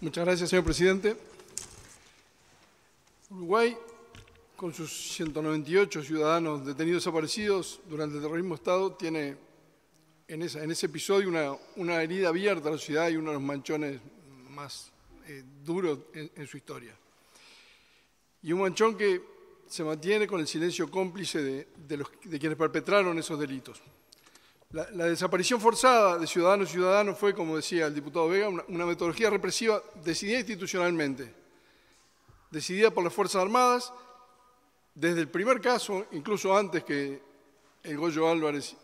Muchas gracias, señor presidente. Uruguay, con sus 198 ciudadanos detenidos desaparecidos durante el terrorismo Estado, tiene en, ese episodio una, herida abierta a la ciudad y uno de los manchones más eh, duros en, su historia. Y un manchón que se mantiene con el silencio cómplice de, quienes perpetraron esos delitos. La, desaparición forzada de ciudadanos y ciudadanos fue, como decía el diputado Vega, una, metodología represiva decidida institucionalmente, decidida por las Fuerzas Armadas, desde el primer caso, incluso antes que el Goyo Álvarez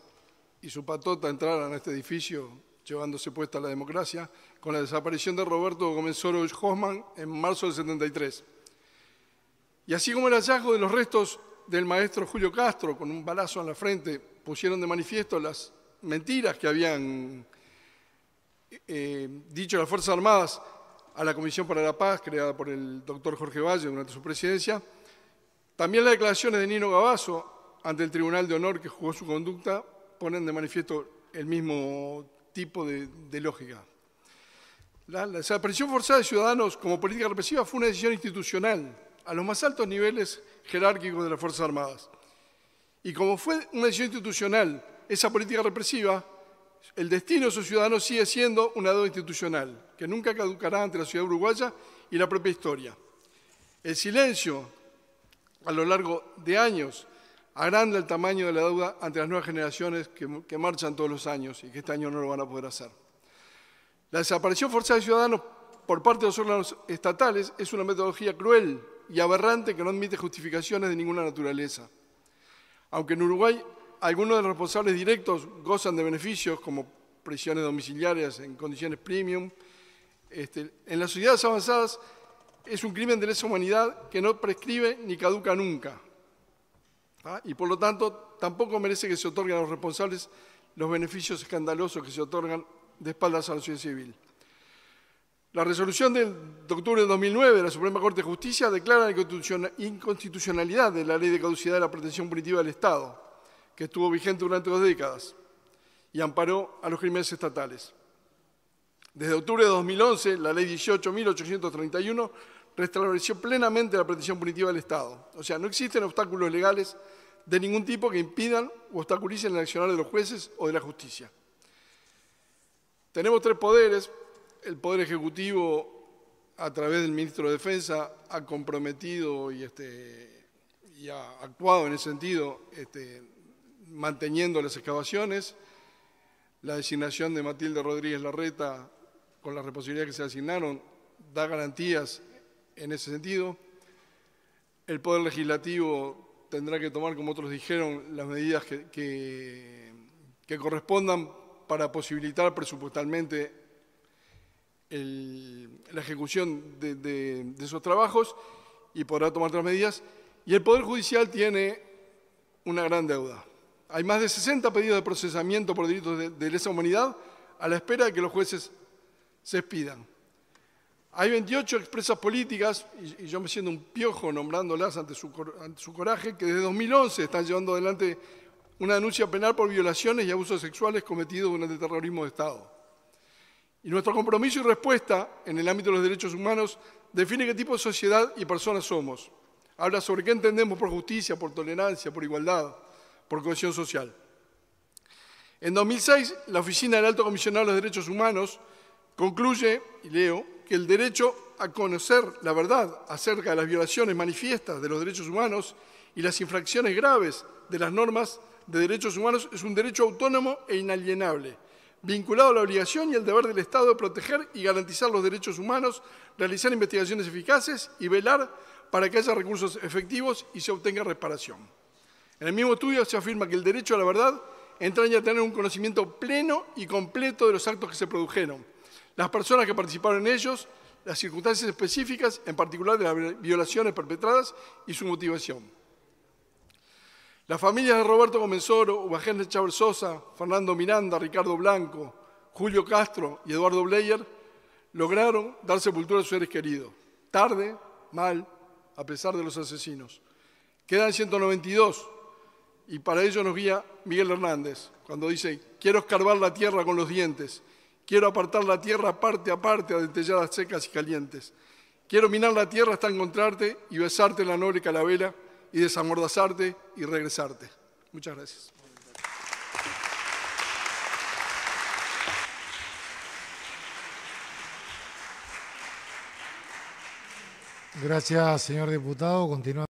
y su patota entraran a este edificio llevándose puesta la democracia, con la desaparición de Roberto Gómez Oro Hoffman en marzo del 73. Y así como el hallazgo de los restos del maestro Julio Castro, con un balazo en la frente, pusieron de manifiesto las mentiras que habían eh, dicho las Fuerzas Armadas a la Comisión para la Paz, creada por el doctor Jorge Valle durante su presidencia. También las declaraciones de Nino Gavazo ante el Tribunal de Honor que jugó su conducta ponen de manifiesto el mismo tipo de, lógica. La, la, desaparición forzada de ciudadanos como política represiva fue una decisión institucional a los más altos niveles jerárquicos de las Fuerzas Armadas. Y como fue una decisión institucional esa política represiva, el destino de sus ciudadanos sigue siendo una deuda institucional, que nunca caducará ante la ciudad uruguaya y la propia historia. El silencio a lo largo de años agranda el tamaño de la deuda ante las nuevas generaciones que, que, marchan todos los años y que este año no lo van a poder hacer. La desaparición forzada de ciudadanos por parte de los órganos estatales es una metodología cruel y aberrante que no admite justificaciones de ninguna naturaleza. Aunque en Uruguay algunos de los responsables directos gozan de beneficios como prisiones domiciliarias en condiciones premium. Este, en las sociedades avanzadas es un crimen de lesa humanidad que no prescribe ni caduca nunca. Y por lo tanto, tampoco merece que se otorguen a los responsables los beneficios escandalosos que se otorgan de espaldas a la sociedad civil. La resolución del, de octubre de 2009 de la Suprema Corte de Justicia declara la inconstitucionalidad de la ley de caducidad de la pretensión punitiva del Estado que estuvo vigente durante dos décadas y amparó a los crímenes estatales. Desde octubre de 2011, la ley 18.831 restableció plenamente la pretensión punitiva del Estado. O sea, no existen obstáculos legales de ningún tipo que impidan o obstaculicen el accionar de los jueces o de la justicia. Tenemos tres poderes. El Poder Ejecutivo, a través del Ministro de Defensa, ha comprometido y, este, y ha actuado en ese sentido este, manteniendo las excavaciones, la designación de Matilde Rodríguez Larreta con las responsabilidades que se asignaron da garantías en ese sentido. El Poder Legislativo tendrá que tomar, como otros dijeron, las medidas que, que, correspondan para posibilitar presupuestalmente la ejecución de, de esos trabajos y podrá tomar otras medidas. Y el Poder Judicial tiene una gran deuda. Hay más de 60 pedidos de procesamiento por delitos de, lesa humanidad a la espera de que los jueces se expidan. Hay 28 expresas políticas, y, yo me siento un piojo nombrándolas ante su, ante su coraje, que desde 2011 están llevando adelante una denuncia penal por violaciones y abusos sexuales cometidos durante el terrorismo de Estado. Y nuestro compromiso y respuesta en el ámbito de los derechos humanos define qué tipo de sociedad y personas somos. Habla sobre qué entendemos por justicia, por tolerancia, por igualdad por cohesión social. En 2006, la Oficina del Alto Comisionado de los Derechos Humanos concluye, y leo, que el derecho a conocer la verdad acerca de las violaciones manifiestas de los derechos humanos y las infracciones graves de las normas de derechos humanos es un derecho autónomo e inalienable, vinculado a la obligación y el deber del Estado de proteger y garantizar los derechos humanos, realizar investigaciones eficaces y velar para que haya recursos efectivos y se obtenga reparación. En el mismo estudio se afirma que el derecho a la verdad entraña a tener un conocimiento pleno y completo de los actos que se produjeron, las personas que participaron en ellos, las circunstancias específicas, en particular de las violaciones perpetradas y su motivación. Las familias de Roberto Comensoro, de Chávez Sosa, Fernando Miranda, Ricardo Blanco, Julio Castro y Eduardo Bleyer lograron dar sepultura a sus seres queridos, tarde, mal, a pesar de los asesinos. Quedan 192 y para ello nos guía Miguel Hernández, cuando dice, quiero escarbar la tierra con los dientes, quiero apartar la tierra parte a parte a dentelladas secas y calientes, quiero minar la tierra hasta encontrarte y besarte en la noble calavera y desamordazarte y regresarte. Muchas gracias. Gracias, señor diputado. Continúa.